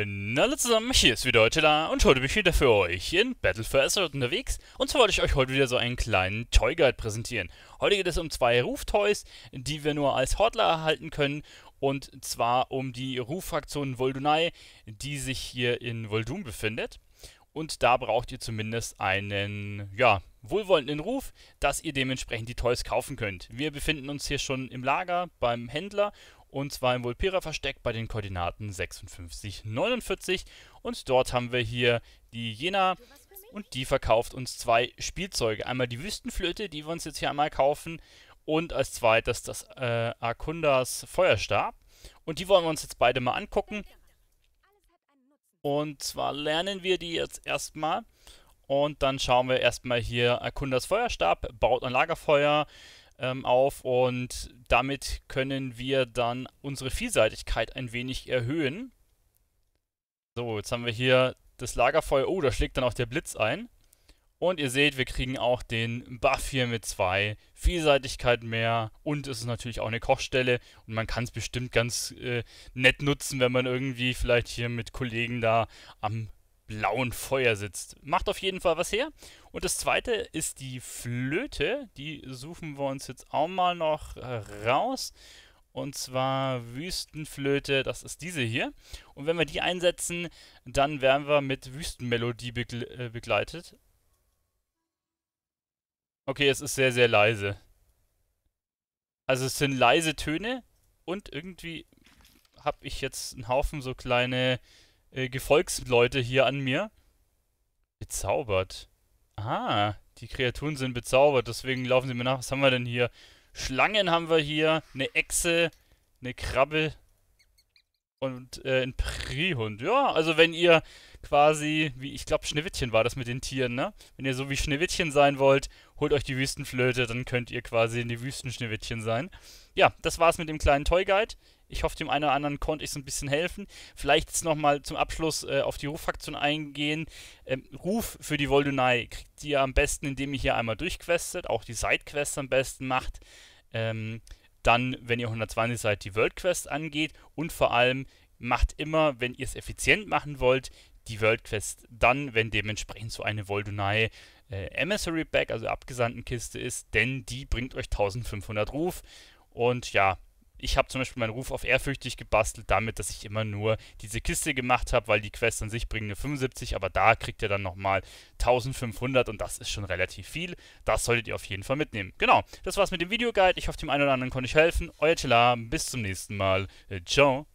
Hallo zusammen, hier ist wieder Telar und heute bin ich wieder für euch in Battle for Azeroth unterwegs und zwar wollte ich euch heute wieder so einen kleinen Toy Guide präsentieren. Heute geht es um zwei Ruftoys, die wir nur als Hortler erhalten können und zwar um die Ruffraktion Voldunai, die sich hier in Voldun befindet und da braucht ihr zumindest einen, ja, wohlwollenden Ruf, dass ihr dementsprechend die Toys kaufen könnt. Wir befinden uns hier schon im Lager beim Händler und zwar im Volpera versteckt bei den Koordinaten 56, 49 und dort haben wir hier die Jena und die verkauft uns zwei Spielzeuge. Einmal die Wüstenflöte, die wir uns jetzt hier einmal kaufen und als zweites das äh, Arkundas Feuerstab und die wollen wir uns jetzt beide mal angucken. Und zwar lernen wir die jetzt erstmal und dann schauen wir erstmal hier Arkundas Feuerstab, baut ein Lagerfeuer, ähm, auf und damit können wir dann unsere Vielseitigkeit ein wenig erhöhen. So, jetzt haben wir hier das Lagerfeuer. Oh, da schlägt dann auch der Blitz ein. Und ihr seht, wir kriegen auch den Buff hier mit zwei Vielseitigkeit mehr und es ist natürlich auch eine Kochstelle und man kann es bestimmt ganz äh, nett nutzen, wenn man irgendwie vielleicht hier mit Kollegen da am blauen Feuer sitzt. Macht auf jeden Fall was her. Und das zweite ist die Flöte. Die suchen wir uns jetzt auch mal noch raus. Und zwar Wüstenflöte, das ist diese hier. Und wenn wir die einsetzen, dann werden wir mit Wüstenmelodie äh, begleitet. Okay, es ist sehr, sehr leise. Also es sind leise Töne und irgendwie habe ich jetzt einen Haufen so kleine äh, Gefolgsleute hier an mir. Bezaubert. Aha, die Kreaturen sind bezaubert, deswegen laufen sie mir nach. Was haben wir denn hier? Schlangen haben wir hier, eine Echse, eine Krabbe, und äh, in Prihund. Ja, also wenn ihr quasi, wie ich glaube, Schneewittchen war das mit den Tieren, ne? Wenn ihr so wie Schneewittchen sein wollt, holt euch die Wüstenflöte, dann könnt ihr quasi in die Wüsten Schneewittchen sein. Ja, das war's mit dem kleinen Toy Guide. Ich hoffe, dem einen oder anderen konnte ich so ein bisschen helfen. Vielleicht jetzt nochmal zum Abschluss äh, auf die Ruffaktion eingehen. Ähm, Ruf für die Voldunai kriegt ihr am besten, indem ihr hier einmal durchquestet, auch die Sidequests am besten macht. Ähm, dann, wenn ihr 120 seid, die World Quest angeht und vor allem macht immer, wenn ihr es effizient machen wollt, die World Quest dann, wenn dementsprechend so eine Voldunai äh, Emissary Bag, also abgesandten Kiste ist, denn die bringt euch 1500 Ruf und ja, ich habe zum Beispiel meinen Ruf auf ehrfürchtig gebastelt, damit, dass ich immer nur diese Kiste gemacht habe, weil die Quest an sich bringen eine 75, aber da kriegt ihr dann nochmal 1500 und das ist schon relativ viel. Das solltet ihr auf jeden Fall mitnehmen. Genau, das war's mit dem Video-Guide. Ich hoffe, dem einen oder anderen konnte ich helfen. Euer Chela, bis zum nächsten Mal. Äh, ciao.